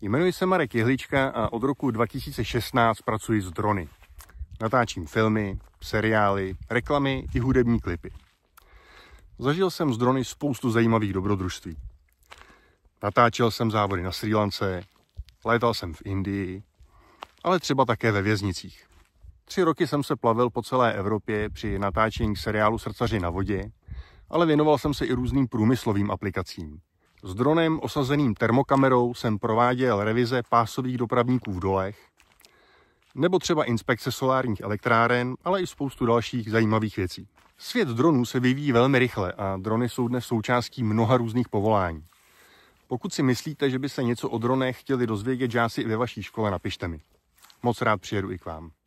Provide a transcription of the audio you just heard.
Jmenuji se Marek Jehlička a od roku 2016 pracuji s drony. Natáčím filmy, seriály, reklamy i hudební klipy. Zažil jsem z drony spoustu zajímavých dobrodružství. Natáčel jsem závody na Sri Lance, létal jsem v Indii, ale třeba také ve věznicích. Tři roky jsem se plavil po celé Evropě při natáčení seriálu Srdcaři na vodě, ale věnoval jsem se i různým průmyslovým aplikacím. S dronem osazeným termokamerou jsem prováděl revize pásových dopravníků v dolech, nebo třeba inspekce solárních elektráren, ale i spoustu dalších zajímavých věcí. Svět dronů se vyvíjí velmi rychle a drony jsou dnes součástí mnoha různých povolání. Pokud si myslíte, že by se něco o dronech chtěli dozvědět žáci i ve vaší škole, napište mi. Moc rád přijedu i k vám.